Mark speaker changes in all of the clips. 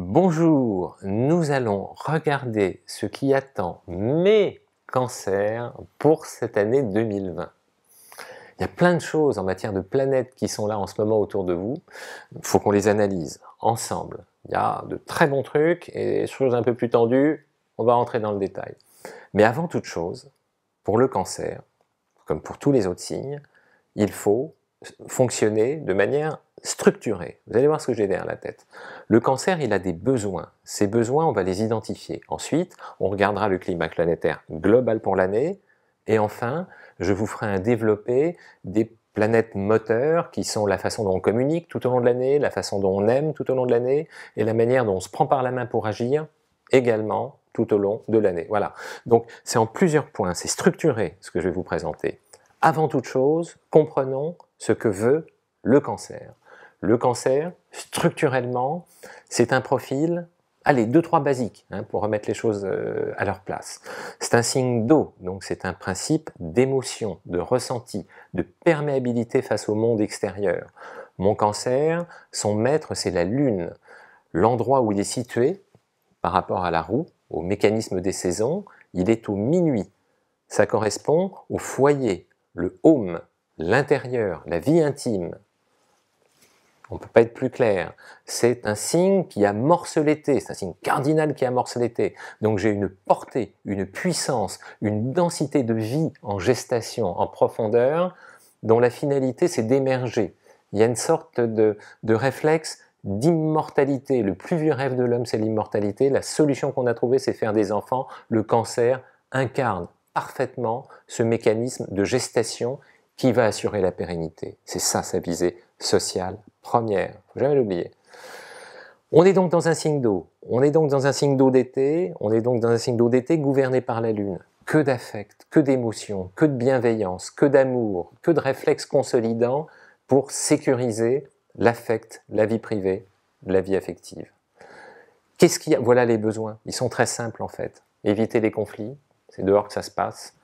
Speaker 1: Bonjour, nous allons regarder ce qui attend mes cancers pour cette année 2020. Il y a plein de choses en matière de planètes qui sont là en ce moment autour de vous. Il faut qu'on les analyse ensemble. Il y a de très bons trucs et des choses un peu plus tendues. On va rentrer dans le détail. Mais avant toute chose, pour le cancer, comme pour tous les autres signes, il faut fonctionner de manière structurée. Vous allez voir ce que j'ai derrière la tête. Le cancer, il a des besoins. Ces besoins, on va les identifier. Ensuite, on regardera le climat planétaire global pour l'année. Et enfin, je vous ferai un développé des planètes moteurs qui sont la façon dont on communique tout au long de l'année, la façon dont on aime tout au long de l'année et la manière dont on se prend par la main pour agir également tout au long de l'année. Voilà. Donc c'est en plusieurs points, c'est structuré ce que je vais vous présenter. Avant toute chose, comprenons ce que veut le cancer. Le cancer, structurellement, c'est un profil, allez, deux, trois basiques, hein, pour remettre les choses euh, à leur place. C'est un signe d'eau, donc c'est un principe d'émotion, de ressenti, de perméabilité face au monde extérieur. Mon cancer, son maître, c'est la Lune. L'endroit où il est situé, par rapport à la roue, au mécanisme des saisons, il est au minuit. Ça correspond au foyer, le home, l'intérieur, la vie intime. On ne peut pas être plus clair. C'est un signe qui amorce l'été, c'est un signe cardinal qui amorce l'été. Donc j'ai une portée, une puissance, une densité de vie en gestation, en profondeur, dont la finalité c'est d'émerger. Il y a une sorte de, de réflexe d'immortalité. Le plus vieux rêve de l'homme, c'est l'immortalité. La solution qu'on a trouvée, c'est faire des enfants. Le cancer incarne parfaitement ce mécanisme de gestation qui va assurer la pérennité. C'est ça sa visée sociale première, il ne faut jamais l'oublier. On est donc dans un signe d'eau, on est donc dans un signe d'eau d'été, on est donc dans un signe d'eau d'été gouverné par la Lune. Que d'affect, que d'émotions, que de bienveillance, que d'amour, que de réflexes consolidants pour sécuriser l'affect, la vie privée, la vie affective. Qu'est-ce qu'il y a Voilà les besoins. Ils sont très simples en fait. Éviter les conflits, c'est dehors que ça se passe.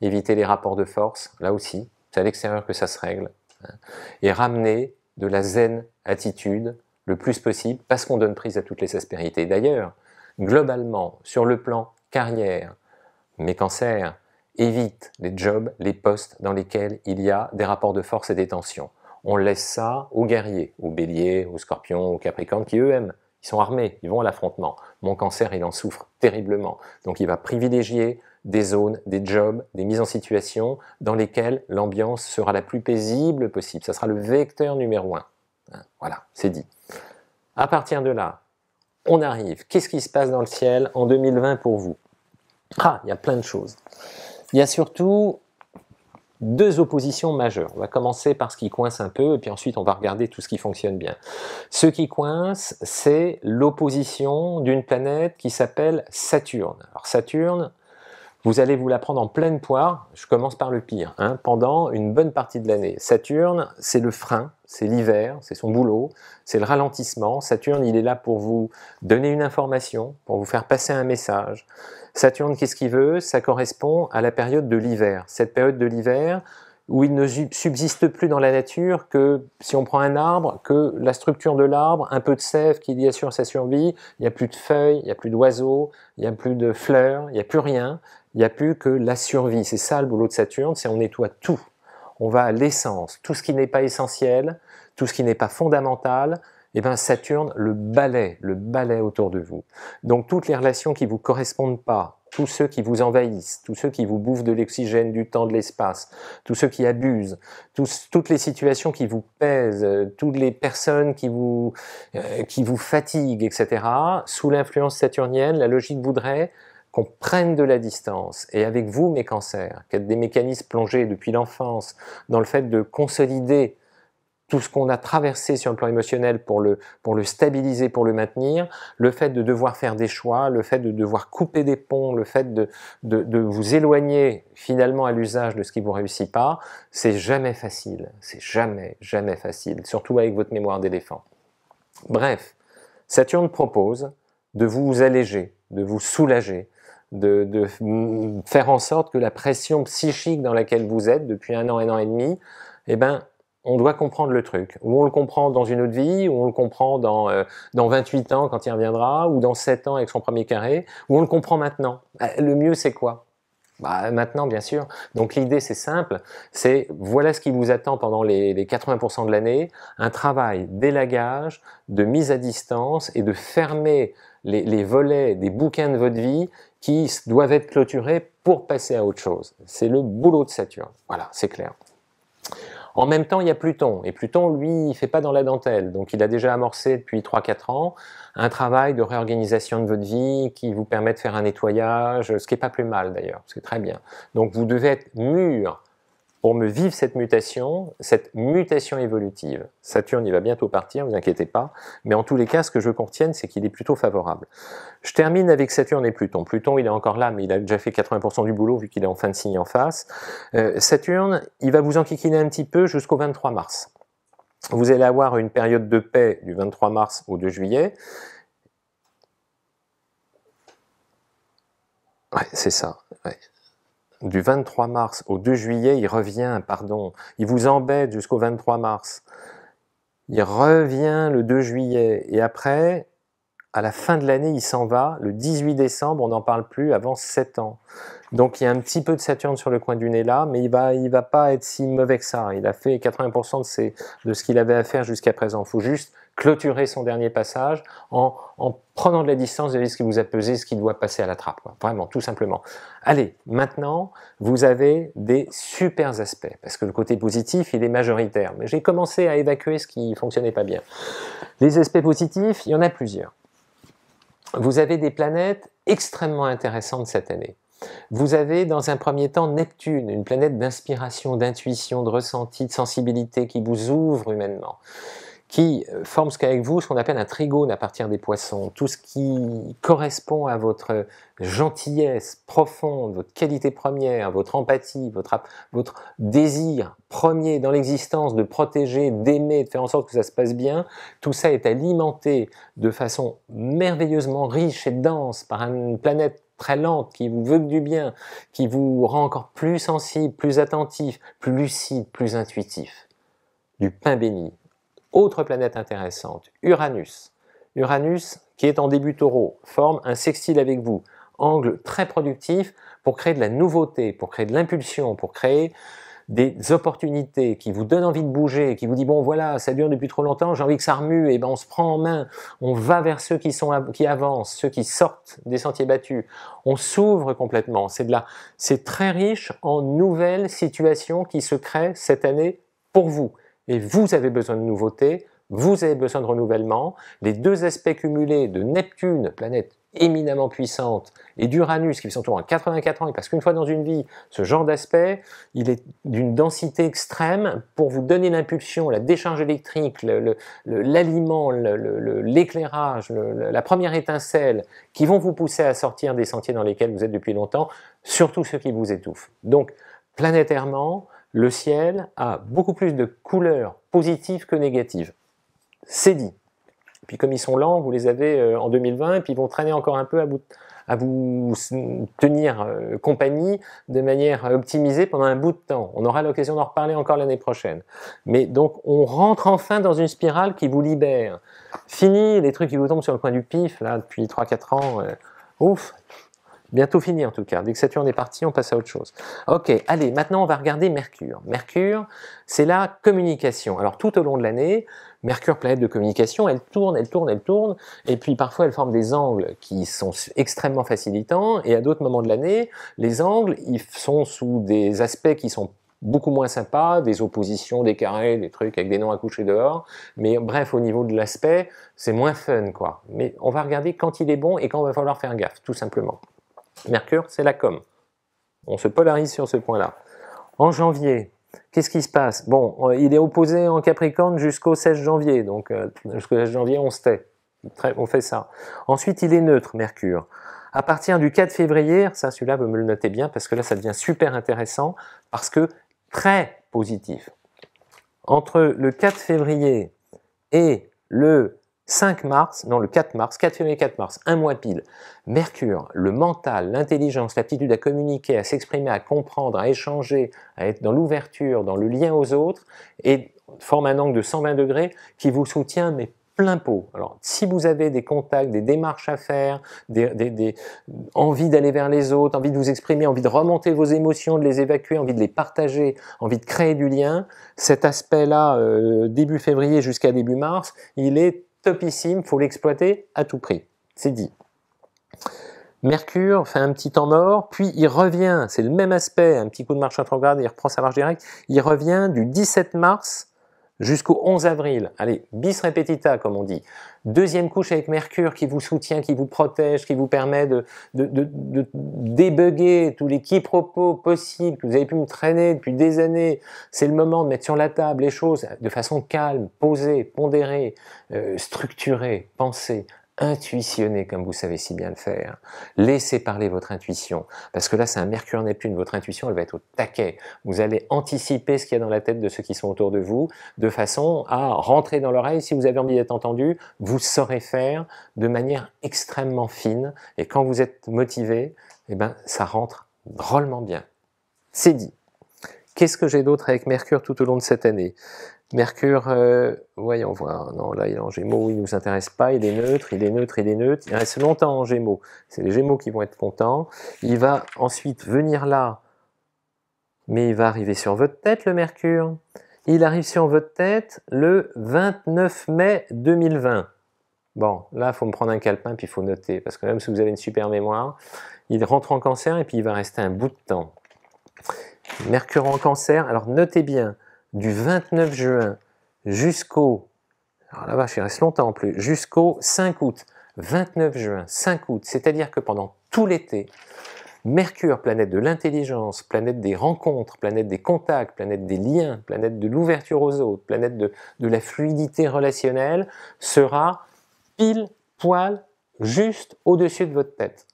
Speaker 1: Éviter les rapports de force, là aussi, c'est à l'extérieur que ça se règle. Hein. Et ramener de la zen attitude le plus possible parce qu'on donne prise à toutes les aspérités. D'ailleurs, globalement, sur le plan carrière, mes cancers évitent les jobs, les postes dans lesquels il y a des rapports de force et des tensions. On laisse ça aux guerriers, aux béliers, aux scorpions, aux capricornes qui eux aiment ils sont armés, ils vont à l'affrontement. Mon cancer, il en souffre terriblement. Donc il va privilégier des zones, des jobs, des mises en situation dans lesquelles l'ambiance sera la plus paisible possible. Ça sera le vecteur numéro un. Hein, voilà, c'est dit. À partir de là, on arrive. Qu'est-ce qui se passe dans le ciel en 2020 pour vous Ah, il y a plein de choses. Il y a surtout deux oppositions majeures. On va commencer par ce qui coince un peu, et puis ensuite on va regarder tout ce qui fonctionne bien. Ce qui coince, c'est l'opposition d'une planète qui s'appelle Saturne. Alors Saturne, vous allez vous la prendre en pleine poire, je commence par le pire, hein. pendant une bonne partie de l'année. Saturne, c'est le frein, c'est l'hiver, c'est son boulot, c'est le ralentissement. Saturne, il est là pour vous donner une information, pour vous faire passer un message. Saturne, qu'est-ce qu'il veut Ça correspond à la période de l'hiver. Cette période de l'hiver, où il ne subsiste plus dans la nature que, si on prend un arbre, que la structure de l'arbre, un peu de sève qui y assure sa survie, il n'y a plus de feuilles, il n'y a plus d'oiseaux, il n'y a plus de fleurs, il n'y a plus rien, il n'y a plus que la survie. C'est ça le boulot de Saturne, c'est on nettoie tout. On va à l'essence, tout ce qui n'est pas essentiel, tout ce qui n'est pas fondamental, et eh ben, Saturne le balai, le balai autour de vous. Donc toutes les relations qui vous correspondent pas, tous ceux qui vous envahissent, tous ceux qui vous bouffent de l'oxygène, du temps, de l'espace, tous ceux qui abusent, toutes les situations qui vous pèsent, euh, toutes les personnes qui vous, euh, qui vous fatiguent, etc., sous l'influence saturnienne, la logique voudrait qu'on prenne de la distance. Et avec vous, mes cancers, qu'être des mécanismes plongés depuis l'enfance dans le fait de consolider tout ce qu'on a traversé sur le plan émotionnel pour le, pour le stabiliser, pour le maintenir, le fait de devoir faire des choix, le fait de devoir couper des ponts, le fait de, de, vous éloigner finalement à l'usage de ce qui ne vous réussit pas, c'est jamais facile. C'est jamais, jamais facile, surtout avec votre mémoire d'éléphant. Bref, Saturne propose de vous alléger, de vous soulager, de, de faire en sorte que la pression psychique dans laquelle vous êtes depuis un an, un an et demi, eh ben, on doit comprendre le truc. Ou on le comprend dans une autre vie, ou on le comprend dans, euh, dans 28 ans quand il reviendra, ou dans 7 ans avec son premier carré, ou on le comprend maintenant. Bah, le mieux, c'est quoi bah, Maintenant, bien sûr. Donc l'idée, c'est simple, c'est voilà ce qui vous attend pendant les, les 80% de l'année, un travail d'élagage, de mise à distance et de fermer les, les volets des bouquins de votre vie qui doivent être clôturés pour passer à autre chose. C'est le boulot de Saturne. Voilà, c'est clair. En même temps, il y a Pluton. Et Pluton, lui, il fait pas dans la dentelle. Donc, il a déjà amorcé depuis 3-4 ans un travail de réorganisation de votre vie qui vous permet de faire un nettoyage, ce qui n'est pas plus mal d'ailleurs, c'est très bien. Donc, vous devez être mûr pour me vivre cette mutation, cette mutation évolutive. Saturne, il va bientôt partir, vous inquiétez pas. Mais en tous les cas, ce que je contienne, c'est qu'il est plutôt favorable. Je termine avec Saturne et Pluton. Pluton, il est encore là, mais il a déjà fait 80% du boulot vu qu'il est en fin de signe en face. Euh, Saturne, il va vous enquiquiner un petit peu jusqu'au 23 mars. Vous allez avoir une période de paix du 23 mars au 2 juillet. Ouais, c'est ça du 23 mars au 2 juillet, il revient, pardon, il vous embête jusqu'au 23 mars. Il revient le 2 juillet et après, à la fin de l'année, il s'en va. Le 18 décembre, on n'en parle plus avant 7 ans. Donc il y a un petit peu de Saturne sur le coin du nez là, mais il va, il va pas être si mauvais que ça. Il a fait 80% de, de ce qu'il avait à faire jusqu'à présent. Il faut juste clôturer son dernier passage en, prenant de la distance de ce qui vous a pesé, ce qui doit passer à la trappe. Vraiment, tout simplement. Allez, maintenant, vous avez des super aspects, parce que le côté positif, il est majoritaire. Mais j'ai commencé à évacuer ce qui fonctionnait pas bien. Les aspects positifs, il y en a plusieurs. Vous avez des planètes extrêmement intéressantes cette année. Vous avez dans un premier temps Neptune, une planète d'inspiration, d'intuition, de ressenti, de sensibilité qui vous ouvre humainement qui euh, forme ce qu'avec vous, ce qu'on appelle un trigone à partir des poissons, tout ce qui correspond à votre gentillesse profonde, votre qualité première, votre empathie, votre, votre désir premier dans l'existence de protéger, d'aimer, de faire en sorte que ça se passe bien, tout ça est alimenté de façon merveilleusement riche et dense par une planète très lente, qui vous veut du bien, qui vous rend encore plus sensible, plus attentif, plus lucide, plus intuitif. Du pain béni, autre planète intéressante, Uranus. Uranus, qui est en début taureau, forme un sextile avec vous, angle très productif pour créer de la nouveauté, pour créer de l'impulsion, pour créer des opportunités qui vous donnent envie de bouger, qui vous dit bon voilà, ça dure depuis trop longtemps, j'ai envie que ça remue, et ben on se prend en main, on va vers ceux qui sont qui avancent, ceux qui sortent des sentiers battus, on s'ouvre complètement. C'est de la, c'est très riche en nouvelles situations qui se créent cette année pour vous et vous avez besoin de nouveautés, vous avez besoin de renouvellement. Les deux aspects cumulés de Neptune, planète éminemment puissante, et d'Uranus qui s'entoure en 84 ans, et parce qu'une fois dans une vie, ce genre d'aspect, il est d'une densité extrême pour vous donner l'impulsion, la décharge électrique, l'aliment, l'éclairage, la première étincelle qui vont vous pousser à sortir des sentiers dans lesquels vous êtes depuis longtemps, surtout ceux qui vous étouffent. Donc, planétairement, le ciel a beaucoup plus de couleurs positives que négatives. C'est dit. Puis comme ils sont lents, vous les avez euh, en 2020, et puis ils vont traîner encore un peu à vous tenir euh, compagnie de manière optimisée pendant un bout de temps. On aura l'occasion d'en reparler encore l'année prochaine. Mais donc on rentre enfin dans une spirale qui vous libère. Fini les trucs qui vous tombent sur le coin du pif là depuis 3-4 ans. Euh, ouf Bientôt fini en tout cas. Dès que Saturne est parti, on passe à autre chose. Ok, allez, maintenant on va regarder Mercure. Mercure, c'est la communication. Alors tout au long de l'année, Mercure, planète de communication, elle tourne, elle tourne, elle tourne, et puis parfois elle forme des angles qui sont extrêmement facilitants, et à d'autres moments de l'année, les angles, ils sont sous des aspects qui sont beaucoup moins sympas, des oppositions, des carrés, des trucs avec des noms à coucher dehors. Mais bref, au niveau de l'aspect, c'est moins fun, quoi. Mais on va regarder quand il est bon et quand on va falloir faire gaffe, tout simplement. Mercure, c'est la com. On se polarise sur ce point-là. En janvier, qu'est-ce qui se passe Bon, euh, il est opposé en Capricorne jusqu'au 16 janvier, donc euh, jusqu'au 16 janvier, on se tait. On fait ça. Ensuite, il est neutre, Mercure. À partir du 4 février, ça, celui-là, vous me le notez bien, parce que là, ça devient super intéressant, parce que très positif. Entre le 4 février et le 5 mars, non le 4 mars, 4 février 4 mars, un mois pile, Mercure, le mental, l'intelligence, l'aptitude à communiquer, à s'exprimer, à comprendre, à échanger, à être dans l'ouverture, dans le lien aux autres, et forme un angle de 120 degrés qui vous soutient, mais plein pot. Alors, si vous avez des contacts, des démarches à faire, des, des, envie d'aller vers les autres, envie de vous exprimer, envie de remonter vos émotions, de les évacuer, envie de les partager, envie de créer du lien, cet aspect-là, euh, début février jusqu'à début mars, il est topissime, faut l'exploiter à tout prix. C'est dit. Mercure fait un petit temps mort, puis il revient, c'est le même aspect, un petit coup de marche intrograde, il reprend sa marche directe, il revient du 17 mars jusqu'au 11 avril. Allez, bis repetita, comme on dit. Deuxième couche avec Mercure qui vous soutient, qui vous protège, qui vous permet de, de, débugger tous les quiproquos possibles que vous avez pu me traîner depuis des années. C'est le moment de mettre sur la table les choses de façon calme, posée, pondérée, euh, structurée, pensée, intuitionner comme vous savez si bien le faire. Laissez parler votre intuition. Parce que là, c'est un Mercure-Neptune. Votre intuition, elle va être au taquet. Vous allez anticiper ce qu'il y a dans la tête de ceux qui sont autour de vous, de façon à rentrer dans l'oreille. Si vous avez envie d'être entendu, vous saurez faire de manière extrêmement fine. Et quand vous êtes motivé, eh ben, ça rentre drôlement bien. C'est dit. Qu'est-ce que j'ai d'autre avec Mercure tout au long de cette année Mercure, voyons euh, voir, non, là il est en gémeaux, il ne nous intéresse pas, il est neutre, il est neutre, il est neutre, il reste longtemps en gémeaux, c'est les gémeaux qui vont être contents, il va ensuite venir là, mais il va arriver sur votre tête le Mercure, il arrive sur votre tête le 29 mai 2020. Bon, là, il faut me prendre un calepin, puis il faut noter, parce que même si vous avez une super mémoire, il rentre en cancer et puis il va rester un bout de temps. Mercure en cancer, alors notez bien, du 29 juin jusqu'au. Alors reste longtemps plus, jusqu'au 5 août. 29 juin, 5 août, c'est-à-dire que pendant tout l'été, Mercure, planète de l'intelligence, planète des rencontres, planète des contacts, planète des liens, planète de l'ouverture aux autres, planète de, de la fluidité relationnelle, sera pile poil juste au-dessus de votre tête.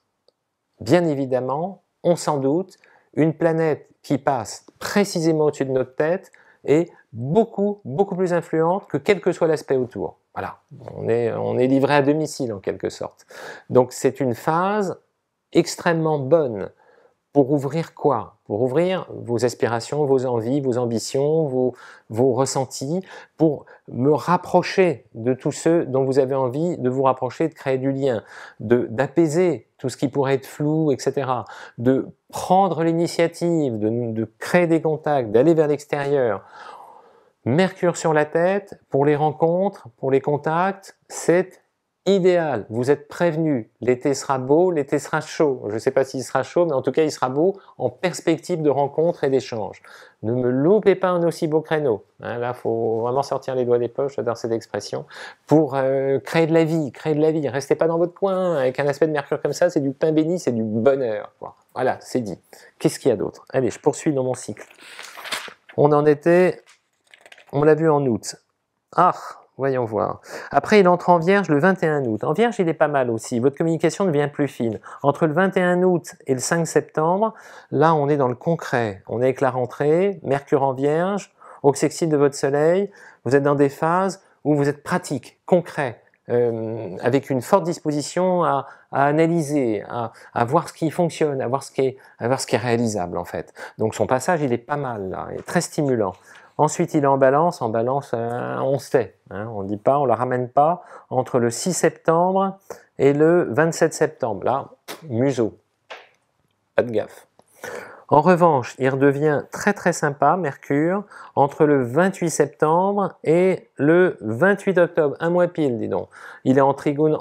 Speaker 1: Bien évidemment, on s'en doute, une planète qui passe précisément au-dessus de notre tête, est beaucoup, beaucoup plus influente que quel que soit l'aspect autour. Voilà, on est, on est livré à domicile en quelque sorte. Donc c'est une phase extrêmement bonne pour ouvrir quoi pour ouvrir vos aspirations, vos envies, vos ambitions, vos, vos ressentis, pour me rapprocher de tous ceux dont vous avez envie de vous rapprocher, de créer du lien, d'apaiser tout ce qui pourrait être flou, etc. De prendre l'initiative, de, de créer des contacts, d'aller vers l'extérieur. Mercure sur la tête, pour les rencontres, pour les contacts, c'est idéal. Vous êtes prévenu, l'été sera beau, l'été sera chaud. Je ne sais pas s'il sera chaud, mais en tout cas, il sera beau en perspective de rencontre et d'échange. Ne me loupez pas un aussi beau créneau. Hein, là, il faut vraiment sortir les doigts des poches, j'adore cette expression, pour euh, créer de la vie, créer de la vie. Restez pas dans votre coin. Avec un aspect de Mercure comme ça, c'est du pain béni, c'est du bonheur. Voilà, c'est dit. Qu'est-ce qu'il y a d'autre Allez, je poursuis dans mon cycle. On en était, on l'a vu en août. Ah, Voyons voir. Après, il entre en Vierge le 21 août. En Vierge, il est pas mal aussi. Votre communication devient plus fine. Entre le 21 août et le 5 septembre, là, on est dans le concret. On est avec la rentrée, Mercure en Vierge, au sextile de votre Soleil. Vous êtes dans des phases où vous êtes pratique, concret, euh, avec une forte disposition à, analyser, à, voir ce qui fonctionne, à voir ce qui, est, à voir ce qui est réalisable en fait. Donc son passage, il est pas mal il est très stimulant. Ensuite, il est en balance. En balance, euh, on sait. Hein. on ne dit pas, on ne la ramène pas. Entre le 6 septembre et le 27 septembre. Là, museau. Pas de gaffe. En revanche, il redevient très très sympa, Mercure, entre le 28 septembre et le 28 octobre, un mois pile, dis donc. Il est en trigone,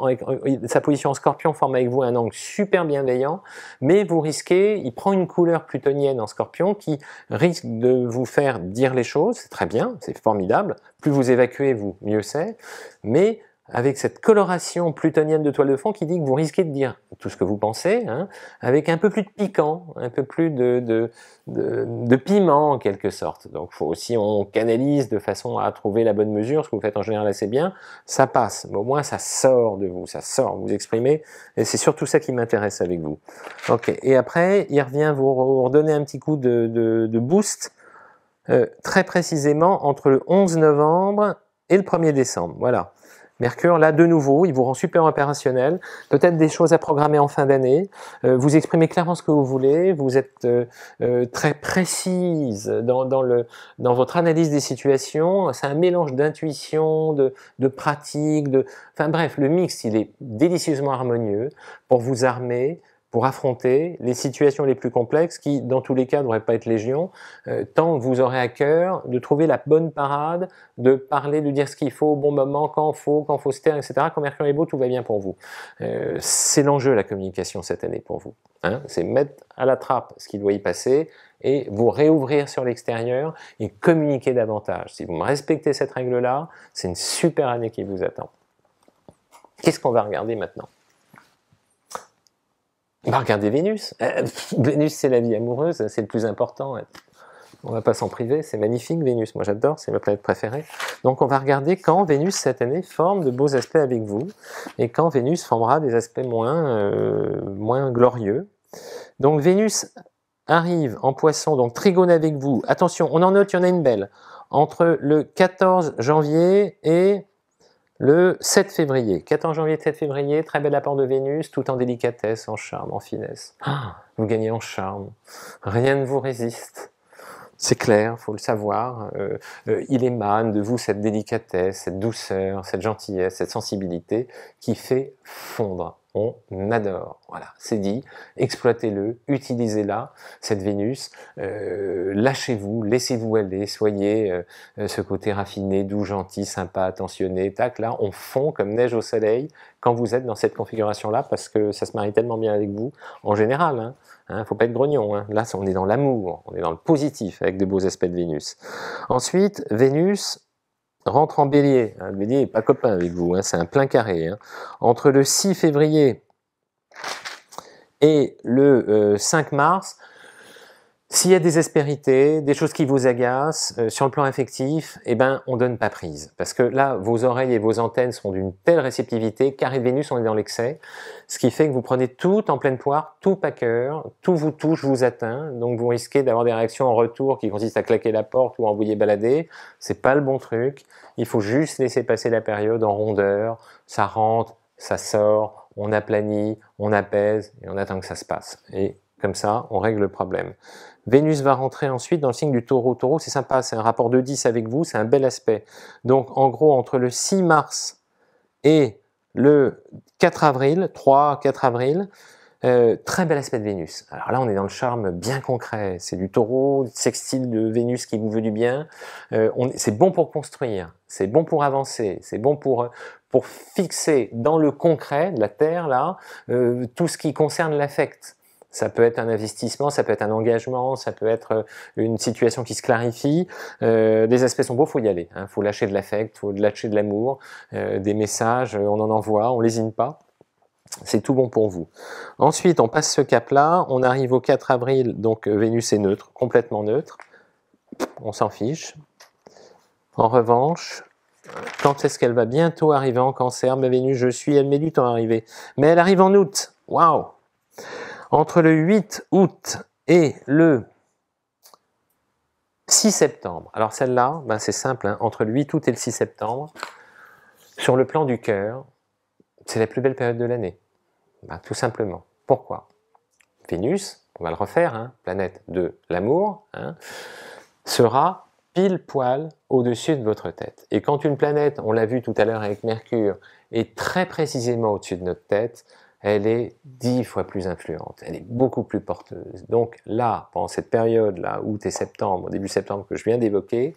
Speaker 1: sa position en scorpion forme avec vous un angle super bienveillant, mais vous risquez, il prend une couleur plutonienne en scorpion qui risque de vous faire dire les choses, c'est très bien, c'est formidable, plus vous évacuez vous, mieux c'est, mais avec cette coloration plutonienne de toile de fond qui dit que vous risquez de dire tout ce que vous pensez, hein, avec un peu plus de piquant, un peu plus de, de, piment en quelque sorte. Donc faut, aussi on canalise de façon à trouver la bonne mesure, ce que vous faites en général assez bien, ça passe, mais au moins ça sort de vous, ça sort, vous exprimez, et c'est surtout ça qui m'intéresse avec vous. Ok, et après, il revient vous redonner un petit coup de, boost, euh, très précisément entre le 11 novembre et le 1er décembre, voilà. Mercure, là, de nouveau, il vous rend super opérationnel. Peut-être des choses à programmer en fin d'année. Euh, vous exprimez clairement ce que vous voulez. Vous êtes euh, euh, très précise dans, dans, le, dans votre analyse des situations. C'est un mélange d'intuition, de, de pratique, de... Enfin bref, le mix, il est délicieusement harmonieux pour vous armer pour affronter les situations les plus complexes qui, dans tous les cas, ne devraient pas être légion, euh, tant vous aurez à cœur de trouver la bonne parade, de parler, de dire ce qu'il faut au bon moment, quand faut, quand faut se taire, etc. Quand Mercure est beau, tout va bien pour vous. Euh, c'est l'enjeu, la communication, cette année pour vous. Hein. c'est mettre à la trappe ce qui doit y passer et vous réouvrir sur l'extérieur et communiquer davantage. Si vous respectez cette règle-là, c'est une super année qui vous attend. Qu'est-ce qu'on va regarder maintenant va eh ben, regardez Vénus. Euh, Vénus, c'est la vie amoureuse, c'est le plus important. On va pas s'en priver, c'est magnifique Vénus, moi j'adore, c'est ma planète préférée. Donc on va regarder quand Vénus cette année forme de beaux aspects avec vous, et quand Vénus formera des aspects moins, euh, moins glorieux. Donc Vénus arrive en poisson, donc trigone avec vous. Attention, on en note, il y en a une belle. Entre le 14 janvier et le 7 février, 14 janvier 7 février, très bel apport de Vénus, tout en délicatesse, en charme, en finesse. Ah, vous gagnez en charme, rien ne vous résiste. C'est clair, faut le savoir. Euh, euh, il émane de vous cette délicatesse, cette douceur, cette gentillesse, cette sensibilité qui fait fondre adore. Voilà, c'est dit. Exploitez-le, utilisez-la, cette Vénus. Euh, lâchez-vous, laissez-vous aller, soyez euh, euh, ce côté raffiné, doux, gentil, sympa, attentionné. Tac, là, on fond comme neige au soleil quand vous êtes dans cette configuration-là parce que ça se marie tellement bien avec vous en général. Il hein. hein, faut pas être grognon. Hein. Là, on est dans l'amour, on est dans le positif avec de beaux aspects de Vénus. Ensuite, Vénus, rentre en bélier. Hein, le bélier n'est pas copain avec vous, hein, c'est un plein carré. Hein. Entre le 6 février et le 5 euh, mars, s'il y a des aspérités, des choses qui vous agacent, euh, sur le plan affectif, eh ben, on donne pas prise. Parce que là, vos oreilles et vos antennes sont d'une telle réceptivité, carré de Vénus, on est dans l'excès, ce qui fait que vous prenez tout en pleine poire, tout pas cœur, tout vous touche, vous atteint, donc vous risquez d'avoir des réactions en retour qui consistent à claquer la porte ou à envoyer balader. C'est pas le bon truc. Il faut juste laisser passer la période en rondeur. Ça rentre, ça sort, on aplanit, on apaise et on attend que ça se passe. Et comme ça, on règle le problème. Vénus va rentrer ensuite dans le signe du taureau. Taureau, c'est sympa, c'est un rapport de 10 avec vous, c'est un bel aspect. Donc, en gros, entre le 6 mars et le 4 avril, 3, 4 avril, euh, très bel aspect de Vénus. Alors là, on est dans le charme bien concret. C'est du taureau, sextile de Vénus qui vous veut du bien. Euh, c'est bon pour construire, c'est bon pour avancer, c'est bon pour, pour fixer dans le concret de la Terre, là, euh, tout ce qui concerne l'affect. Ça peut être un investissement, ça peut être un engagement, ça peut être euh, une situation qui se clarifie. Euh, les aspects sont beaux, faut y aller. Il hein. faut lâcher de l'affect, faut lâcher de l'amour, euh, des messages, euh, on en envoie, on lésine pas. C'est tout bon pour vous. Ensuite, on passe ce cap-là, on arrive au 4 avril, donc Vénus est neutre, complètement neutre. On s'en fiche. En revanche, quand est-ce qu'elle va bientôt arriver en cancer Mais ben, Vénus, je suis, elle met du temps à arriver. Mais elle arrive en août. Waouh entre le 8 août et le 6 septembre, alors celle-là, ben c'est simple, hein. entre le 8 août et le 6 septembre, sur le plan du cœur, c'est la plus belle période de l'année. Ben, tout simplement. Pourquoi Vénus, on va le refaire, hein, planète de l'amour, hein, sera pile poil au-dessus de votre tête. Et quand une planète, on l'a vu tout à l'heure avec Mercure, est très précisément au-dessus de notre tête, elle est dix fois plus influente, elle est beaucoup plus porteuse. Donc là, pendant cette période-là, août et septembre, début septembre que je viens d'évoquer,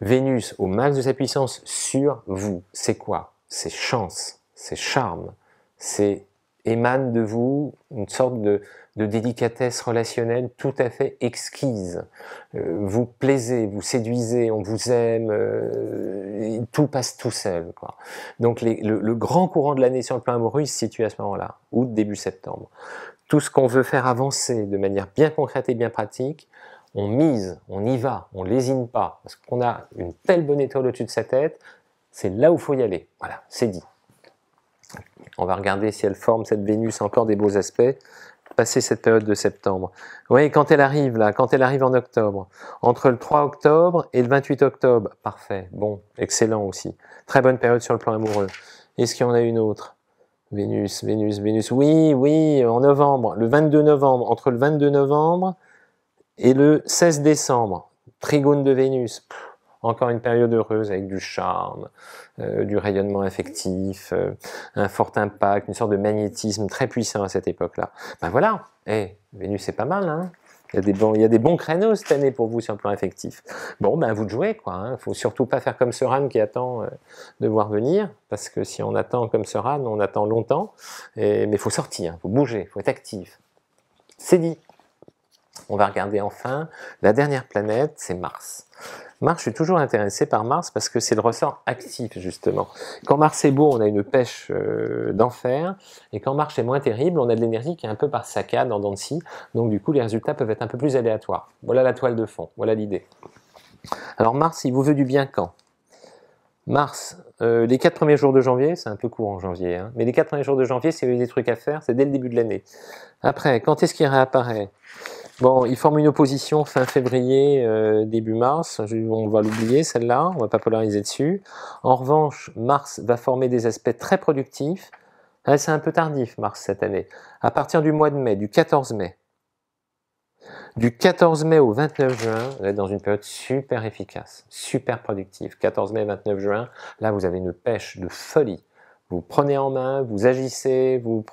Speaker 1: Vénus, au max de sa puissance, sur vous, c'est quoi C'est chance, c'est charme, c'est émane de vous une sorte de, délicatesse relationnelle tout à fait exquise. Euh, vous plaisez, vous séduisez, on vous aime, euh, tout passe tout seul. Quoi. Donc le, grand courant de l'année sur le plan amoureux se situe à ce moment-là, août, début septembre. Tout ce qu'on veut faire avancer de manière bien concrète et bien pratique, on mise, on y va, on lésine pas, parce qu'on a une telle bonne étoile au-dessus de sa tête, c'est là où faut y aller. Voilà, c'est dit. On va regarder si elle forme cette Vénus encore des beaux aspects passer cette période de septembre. Oui, quand elle arrive là, quand elle arrive en octobre, entre le 3 octobre et le 28 octobre, parfait, bon, excellent aussi. Très bonne période sur le plan amoureux. Est-ce qu'il y en a une autre Vénus, Vénus, Vénus. Oui, oui, en novembre, le 22 novembre, entre le 22 novembre et le 16 décembre, trigone de Vénus encore une période heureuse avec du charme, euh, du rayonnement affectif, euh, un fort impact, une sorte de magnétisme très puissant à cette époque-là. Ben voilà, hey, eh, Vénus c'est pas mal, hein il y, a des bons, il y des bons créneaux cette année pour vous sur le plan affectif. Bon, ben vous de jouer, quoi. ne hein. faut surtout pas faire comme Serane qui attend euh, de voir venir, parce que si on attend comme Serane, on attend longtemps. mais il faut sortir, faut bouger, faut être actif. C'est dit. On va regarder enfin la dernière planète, c'est Mars. Mars, je suis toujours intéressé par Mars parce que c'est le ressort actif, justement. Quand Mars est beau, on a une pêche euh, d'enfer, et quand Mars est moins terrible, on a de l'énergie qui est un peu par saccade en dents de donc du coup, les résultats peuvent être un peu plus aléatoires. Voilà la toile de fond, voilà l'idée. Alors Mars, il vous veut du bien quand Mars, euh, les 4 premiers jours de janvier, c'est un peu court en janvier, hein, mais les 4 premiers jours de janvier, c'est y des trucs à faire, c'est dès le début de l'année. Après, quand est-ce qu'il réapparaît Bon, il forme une opposition fin février, euh, début mars. on va l'oublier celle-là, on va pas polariser dessus. En revanche, mars va former des aspects très productifs. Ah, c'est un peu tardif, mars, cette année. À partir du mois de mai, du 14 mai. Du 14 mai au 29 juin, vous êtes dans une période super efficace, super productive. 14 mai, 29 juin, là vous avez une pêche de folie vous prenez en main, vous agissez, vous,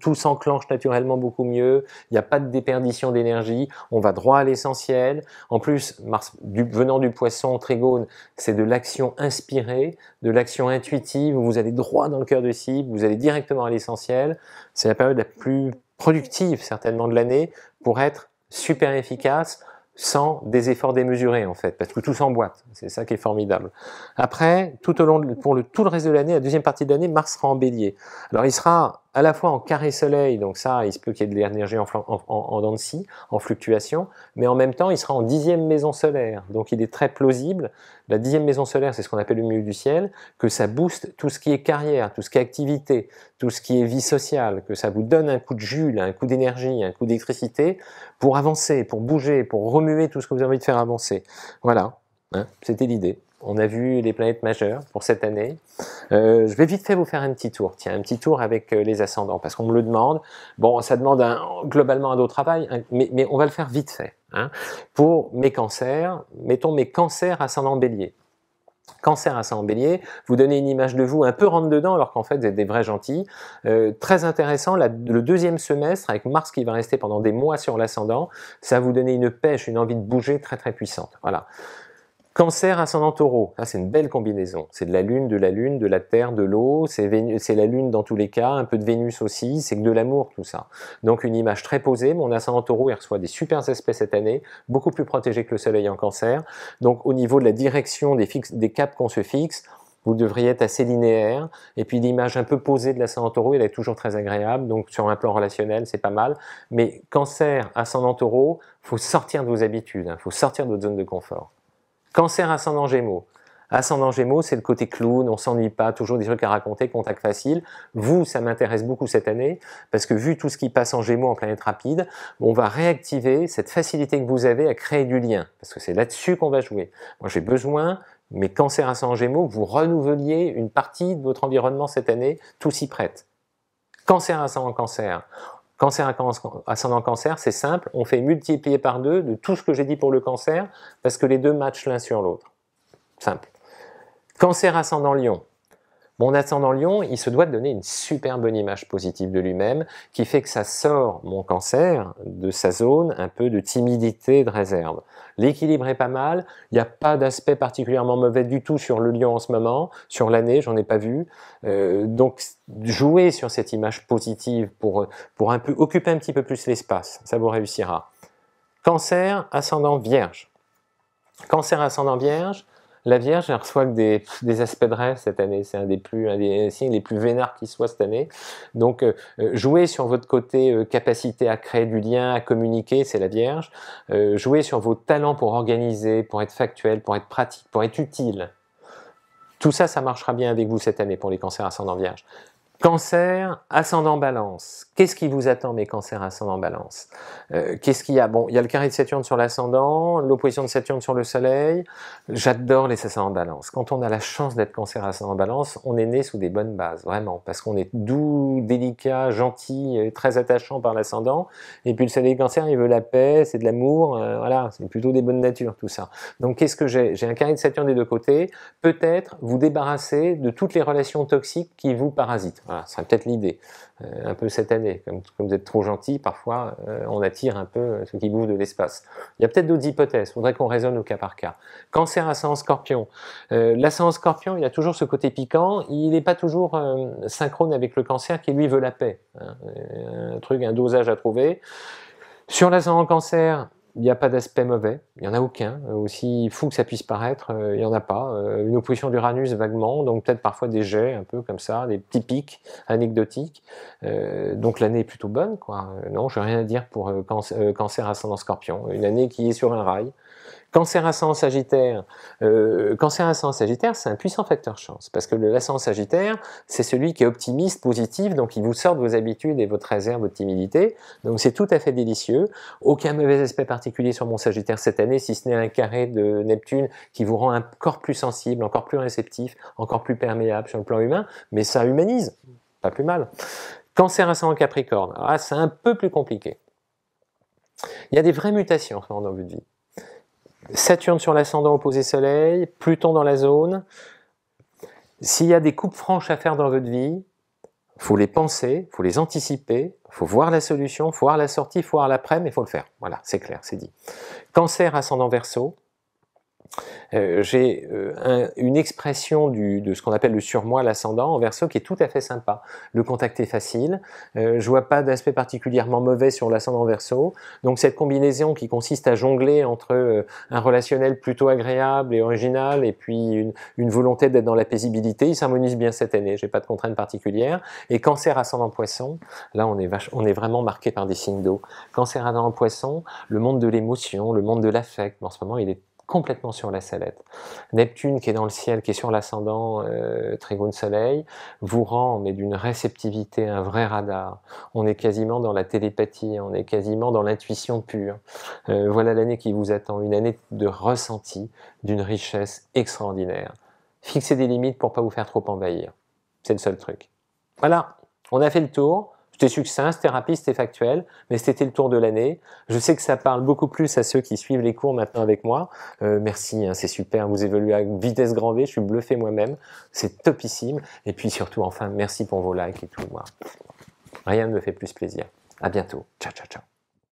Speaker 1: tout s'enclenche naturellement beaucoup mieux, il n'y a pas de déperdition d'énergie, on va droit à l'essentiel. En plus, Mars, venant du poisson, Trigone, c'est de l'action inspirée, de l'action intuitive, vous allez droit dans le cœur de cible, vous allez directement à l'essentiel. C'est la période la plus productive certainement de l'année pour être super efficace, sans des efforts démesurés en fait, parce que tout s'emboîte, c'est ça qui est formidable. Après, tout au long pour le, tout le reste de l'année, la deuxième partie de l'année, Mars sera en bélier. Alors il sera à la fois en carré soleil, donc ça, il se peut qu'il y ait de l'énergie en, en, en, scie, en fluctuation, mais en même temps, il sera en dixième maison solaire. Donc il est très plausible, la dixième maison solaire, c'est ce qu'on appelle le milieu du ciel, que ça booste tout ce qui est carrière, tout ce qui est activité, tout ce qui est vie sociale, que ça vous donne un coup de jules, un coup d'énergie, un coup d'électricité pour avancer, pour bouger, pour remuer tout ce que vous avez envie de faire avancer. Voilà, hein, c'était l'idée. On a vu les planètes majeures pour cette année. Euh, je vais vite fait vous faire un petit tour. Tiens, un petit tour avec euh, les ascendants, parce qu'on me le demande. Bon, ça demande un, globalement un autre travail, hein, mais, on va le faire vite fait. Hein. Pour mes cancers, mettons mes cancers ascendant bélier. Cancer ascendant bélier, vous donnez une image de vous un peu rentre-dedans, alors qu'en fait, vous êtes des vrais gentils. Euh, très intéressant, le deuxième semestre, avec Mars qui va rester pendant des mois sur l'ascendant, ça vous donner une pêche, une envie de bouger très très puissante. Voilà. Cancer, ascendant taureau, ah, c'est une belle combinaison. C'est de la lune, de la lune, de la terre, de l'eau, c'est la lune dans tous les cas, un peu de Vénus aussi, c'est que de l'amour tout ça. Donc une image très posée, mon ascendant taureau, il reçoit des super aspects cette année, beaucoup plus protégé que le soleil en cancer. Donc au niveau de la direction des, capes caps qu'on se fixe, vous devriez être assez linéaire. Et puis l'image un peu posée de l'ascendant taureau, elle est toujours très agréable. Donc sur un plan relationnel, c'est pas mal. Mais cancer, ascendant taureau, faut sortir de vos habitudes, hein. faut sortir de votre zone de confort. Cancer ascendant gémeaux. Ascendant Gémeaux, c'est le côté clown, on s'ennuie pas, toujours des trucs à raconter, contact facile. Vous, ça m'intéresse beaucoup cette année, parce que vu tout ce qui passe en Gémeaux en planète rapide, on va réactiver cette facilité que vous avez à créer du lien, parce que c'est là-dessus qu'on va jouer. Moi, j'ai besoin, mais cancer ascendant Gémeaux, vous renouveliez une partie de votre environnement cette année, tout s'y prête. Cancer ascendant Cancer, Cancer ascendant cancer, c'est simple, on fait multiplier par deux de tout ce que j'ai dit pour le cancer, parce que les deux matchent l'un sur l'autre. Simple. Cancer ascendant lion, mon ascendant lion, il se doit de donner une super bonne image positive de lui-même qui fait que ça sort mon cancer de sa zone un peu de timidité, de réserve. L'équilibre est pas mal, il n'y a pas d'aspect particulièrement mauvais du tout sur le lion en ce moment, sur l'année, j'en ai pas vu. Euh, donc jouer sur cette image positive pour, pour un peu, occuper un petit peu plus l'espace, ça vous réussira. Cancer, ascendant vierge. Cancer ascendant vierge, la Vierge, elle reçoit que des, aspects de rêve cette année. C'est un des plus des signes les plus vénards qui soit cette année. Donc, euh, euh, jouez sur votre côté euh, capacité à créer du lien, à communiquer, c'est la Vierge. jouez sur vos talents pour organiser, pour être factuel, pour être pratique, pour être utile. Tout ça, ça marchera bien avec vous cette année pour les cancers ascendants Vierge. Cancer, ascendant balance. Qu'est-ce qui vous attend, mes cancers ascendant balance euh, Qu'est-ce qu'il y a Bon, il y a le carré de Saturne sur l'ascendant, l'opposition de Saturne sur le Soleil. J'adore les ascendants balance. Quand on a la chance d'être cancer ascendant balance, on est né sous des bonnes bases, vraiment, parce qu'on est doux, délicat, gentil, euh, très attachant par l'ascendant. Et puis le Soleil cancer, il veut la paix, c'est de l'amour, euh, voilà, c'est plutôt des bonnes natures, tout ça. Donc qu'est-ce que j'ai J'ai un carré de Saturne des deux côtés. Peut-être vous débarrasser de toutes les relations toxiques qui vous parasitent. Voilà, ça serait peut-être l'idée. Euh, un peu cette année, comme, vous êtes trop gentil, parfois euh, on attire un peu euh, ceux qui bouffent de l'espace. Il y a peut-être d'autres hypothèses, il faudrait qu'on raisonne au cas par cas. Cancer ascendant scorpion. L'ascendant scorpion, il a toujours ce côté piquant, il n'est pas toujours synchrone avec le cancer qui lui veut la paix. Hein. Un truc, un dosage à trouver. Sur l'ascendant cancer, il n'y a pas d'aspect mauvais, il n'y en a aucun. Euh, aussi fou que ça puisse paraître, euh, il n'y en a pas. Euh, une opposition d'Uranus vaguement, donc peut-être parfois des jets un peu comme ça, des petits pics anecdotiques. donc l'année est plutôt bonne, quoi. non, je n'ai rien à dire pour cancer ascendant scorpion. Une année qui est sur un rail, Cancer ascendant Sagittaire, euh, Cancer ascendant Sagittaire, c'est un puissant facteur chance parce que le l'ascendant Sagittaire, c'est celui qui est optimiste, positif, donc il vous sort de vos habitudes et votre réserve, votre timidité. Donc c'est tout à fait délicieux. Aucun mauvais aspect particulier sur mon Sagittaire cette année, si ce n'est un carré de Neptune qui vous rend encore plus sensible, encore plus réceptif, encore plus perméable sur le plan humain. Mais ça humanise, pas plus mal. Cancer en Capricorne, ah, c'est un peu plus compliqué. Il y a des vraies mutations en ce dans votre vie. Saturne sur l'ascendant opposé Soleil, Pluton dans la zone. S'il y a des coupes franches à faire dans votre vie, faut les penser, faut les anticiper, faut voir la solution, faut voir la sortie, faut voir l'après, mais faut le faire. Voilà, c'est clair, c'est dit. Cancer ascendant Verseau, euh, j'ai euh, une expression du, de ce qu'on appelle le surmoi, l'ascendant, en verso, qui est tout à fait sympa. Le contact est facile, je euh, je vois pas d'aspect particulièrement mauvais sur l'ascendant verso, donc cette combinaison qui consiste à jongler entre un relationnel plutôt agréable et original, et puis une, volonté d'être dans la paisibilité, il s'harmonise bien cette année, j'ai pas de contraintes particulières. Et cancer ascendant poisson, là on est, on est vraiment marqué par des signes d'eau. Cancer ascendant poisson, le monde de l'émotion, le monde de l'affect, en ce moment il est complètement sur la salette. Neptune qui est dans le ciel, qui est sur l'ascendant, euh, trigone soleil, vous rend mais d'une réceptivité, un vrai radar. On est quasiment dans la télépathie, on est quasiment dans l'intuition pure. Euh, voilà l'année qui vous attend, une année de ressenti, d'une richesse extraordinaire. Fixez des limites pour pas vous faire trop envahir. C'est le seul truc. Voilà, on a fait le tour. C'était succinct, c'était rapide, c'était factuel, mais c'était le tour de l'année. Je sais que ça parle beaucoup plus à ceux qui suivent les cours maintenant avec moi. Euh, merci, hein, c'est super, vous évoluez à vitesse grand V, je suis bluffé moi-même, c'est topissime. Et puis surtout, enfin, merci pour vos likes et tout. Rien ne me fait plus plaisir. À bientôt. Ciao, ciao, ciao.